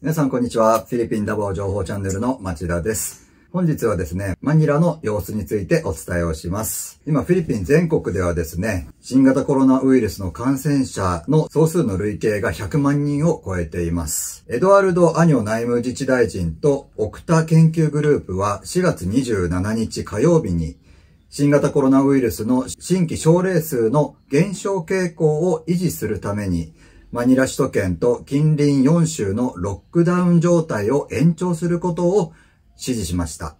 皆さんこんにちは。フィリピンダボー情報チャンネルの町田です。本日はですね、マニラの様子についてお伝えをします。今、フィリピン全国ではですね、新型コロナウイルスの感染者の総数の累計が100万人を超えています。エドワルド・アニョ内務自治大臣とオクタ研究グループは4月27日火曜日に、新型コロナウイルスの新規症例数の減少傾向を維持するために、マニラ首都圏と近隣4州のロックダウン状態を延長することを指示しました。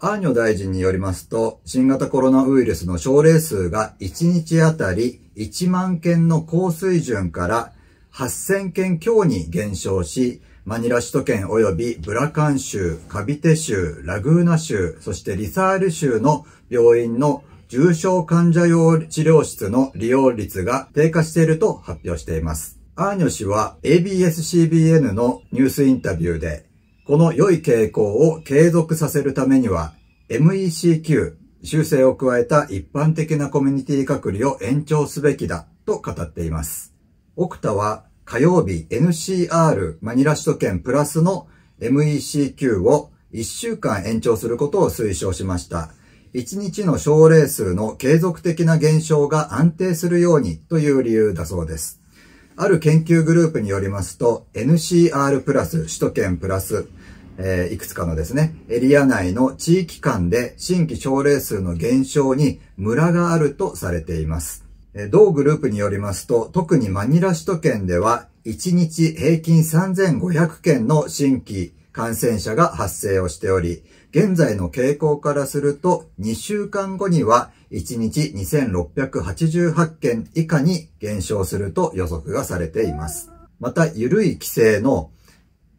アーニョ大臣によりますと、新型コロナウイルスの症例数が1日あたり1万件の高水準から8000件強に減少し、マニラ首都圏及びブラカン州、カビテ州、ラグーナ州、そしてリサール州の病院の重症患者用治療室の利用率が低下していると発表しています。アーニョ氏は ABS-CBN のニュースインタビューで、この良い傾向を継続させるためには、MECQ、修正を加えた一般的なコミュニティ隔離を延長すべきだと語っています。オクタは火曜日 NCR マニラ首都圏プラスの MECQ を1週間延長することを推奨しました。1日の症例数の継続的な減少が安定するようにという理由だそうです。ある研究グループによりますと、NCR プラス、首都圏プラス、えー、いくつかのですね、エリア内の地域間で新規症例数の減少にムラがあるとされています。同グループによりますと、特にマニラ首都圏では、1日平均3500件の新規感染者が発生をしており、現在の傾向からすると2週間後には1日2688件以下に減少すると予測がされています。また、緩い規制の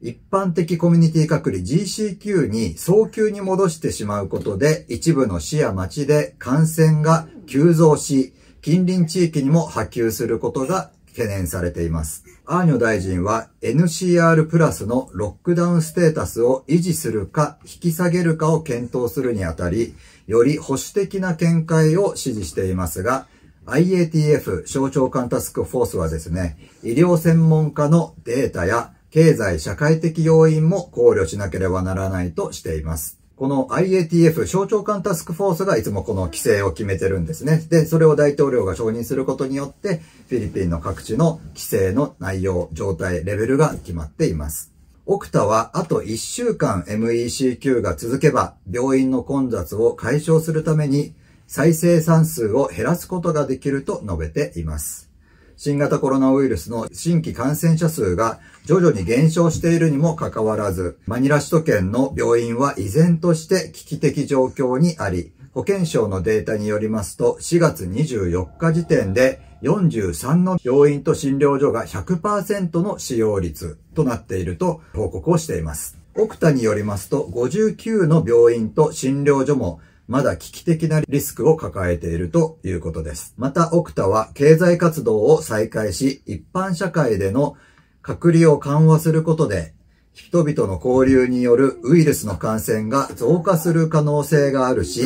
一般的コミュニティ隔離 GCQ に早急に戻してしまうことで一部の市や町で感染が急増し、近隣地域にも波及することが懸念されています。アーニョ大臣は NCR プラスのロックダウンステータスを維持するか引き下げるかを検討するにあたり、より保守的な見解を支持していますが、IATF 省庁間タスクフォースはですね、医療専門家のデータや経済社会的要因も考慮しなければならないとしています。この IATF、省庁間タスクフォースがいつもこの規制を決めてるんですね。で、それを大統領が承認することによって、フィリピンの各地の規制の内容、状態、レベルが決まっています。オクタはあと1週間 MECQ が続けば、病院の混雑を解消するために、再生産数を減らすことができると述べています。新型コロナウイルスの新規感染者数が徐々に減少しているにもかかわらず、マニラ首都圏の病院は依然として危機的状況にあり、保健省のデータによりますと、4月24日時点で43の病院と診療所が100%の使用率となっていると報告をしています。奥田によりますと、59の病院と診療所もまだ危機的なリスクを抱えているということです。また、オクタは経済活動を再開し、一般社会での隔離を緩和することで、人々の交流によるウイルスの感染が増加する可能性があるし、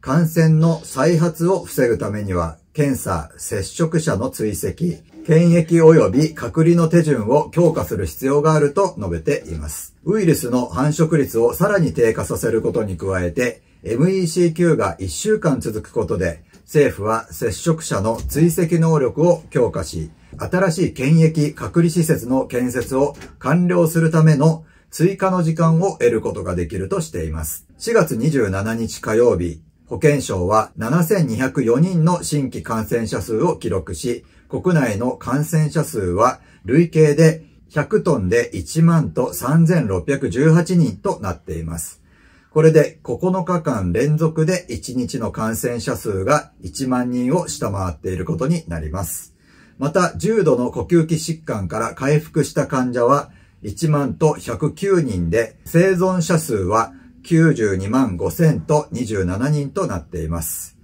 感染の再発を防ぐためには、検査、接触者の追跡、検疫及び隔離の手順を強化する必要があると述べています。ウイルスの繁殖率をさらに低下させることに加えて、MECQ が1週間続くことで、政府は接触者の追跡能力を強化し、新しい検疫隔離施設の建設を完了するための追加の時間を得ることができるとしています。4月27日火曜日、保健省は7204人の新規感染者数を記録し、国内の感染者数は累計で100トンで1万と3618人となっています。これで9日間連続で1日の感染者数が1万人を下回っていることになります。また、重度の呼吸器疾患から回復した患者は1万と109人で、生存者数は92万5千と27人となっています。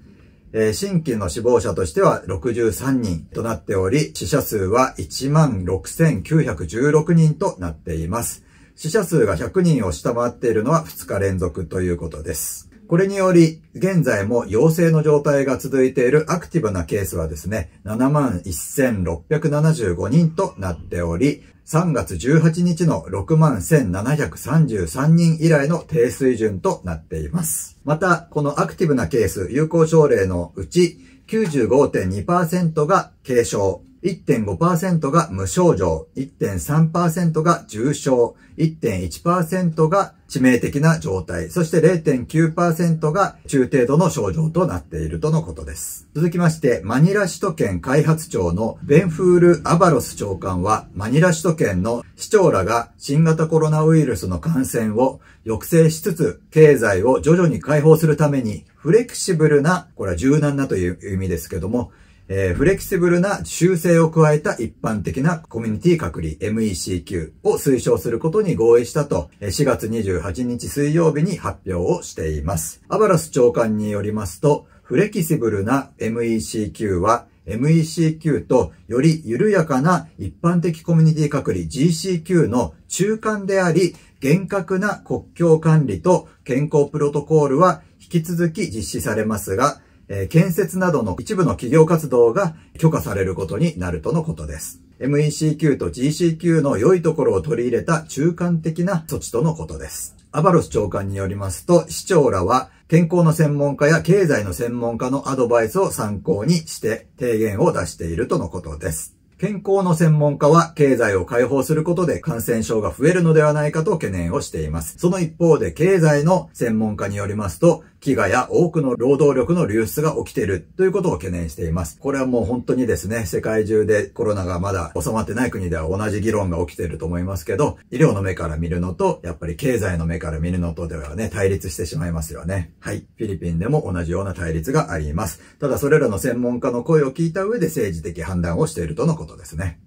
新規の死亡者としては63人となっており、死者数は1万6916人となっています。死者数が100人を下回っているのは2日連続ということです。これにより、現在も陽性の状態が続いているアクティブなケースはですね、71,675人となっており、3月18日の61,733人以来の低水準となっています。また、このアクティブなケース、有効症例のうち、95.2%が軽症、1.5%が無症状、1.3%が重症、1.1%が致命的な状態、そして0.9%が中程度の症状となっているとのことです。続きまして、マニラ首都圏開発庁のベンフール・アバロス長官は、マニラ首都圏の市長らが新型コロナウイルスの感染を抑制しつつ、経済を徐々に解放するために、フレキシブルな、これは柔軟なという意味ですけども、えー、フレキシブルな修正を加えた一般的なコミュニティ隔離 MECQ を推奨することに合意したと、4月28日水曜日に発表をしています。アバラス長官によりますと、フレキシブルな MECQ は、MECQ とより緩やかな一般的コミュニティ隔離 GCQ の中間であり、厳格な国境管理と健康プロトコールは引き続き実施されますが、え建設などの一部の企業活動が許可されることになるとのことです。MECQ と GCQ の良いところを取り入れた中間的な措置とのことです。アバロス長官によりますと、市長らは健康の専門家や経済の専門家のアドバイスを参考にして提言を出しているとのことです。健康の専門家は経済を解放することで感染症が増えるのではないかと懸念をしています。その一方で経済の専門家によりますと、飢餓や多くの労働力の流出が起きているということを懸念しています。これはもう本当にですね、世界中でコロナがまだ収まってない国では同じ議論が起きていると思いますけど、医療の目から見るのと、やっぱり経済の目から見るのとではね、対立してしまいますよね。はい。フィリピンでも同じような対立があります。ただそれらの専門家の声を聞いた上で政治的判断をしているとのことですね。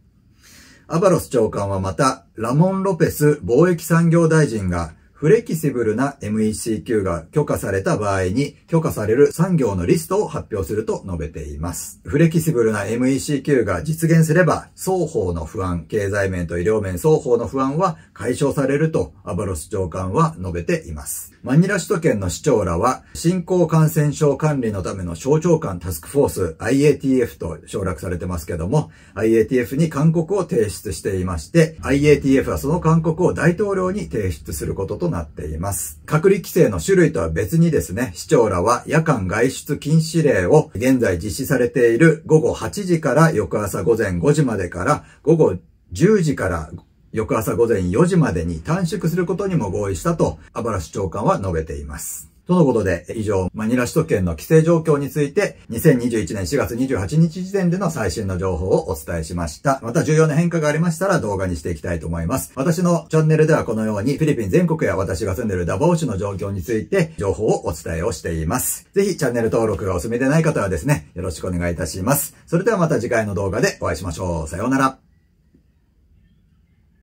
アバロス長官はまた、ラモン・ロペス貿易産業大臣がフレキシブルな MECQ が許可された場合に、許可される産業のリストを発表すると述べています。フレキシブルな MECQ が実現すれば、双方の不安、経済面と医療面双方の不安は解消されると、アバロス長官は述べています。マニラ首都圏の市長らは、新興感染症管理のための省庁間タスクフォース IATF と省略されてますけども、IATF に勧告を提出していまして、IATF はその勧告を大統領に提出することととなっています。隔離規制の種類とは別にですね、市長らは夜間外出禁止令を現在実施されている午後8時から翌朝午前5時までから午後10時から翌朝午前4時までに短縮することにも合意したと、アバラ市長官は述べています。とのことで、以上、マニラ首都圏の規制状況について、2021年4月28日時点での最新の情報をお伝えしました。また重要な変化がありましたら動画にしていきたいと思います。私のチャンネルではこのように、フィリピン全国や私が住んでいるダボウ市の状況について、情報をお伝えをしています。ぜひ、チャンネル登録がお済みでない方はですね、よろしくお願いいたします。それではまた次回の動画でお会いしましょう。さようなら。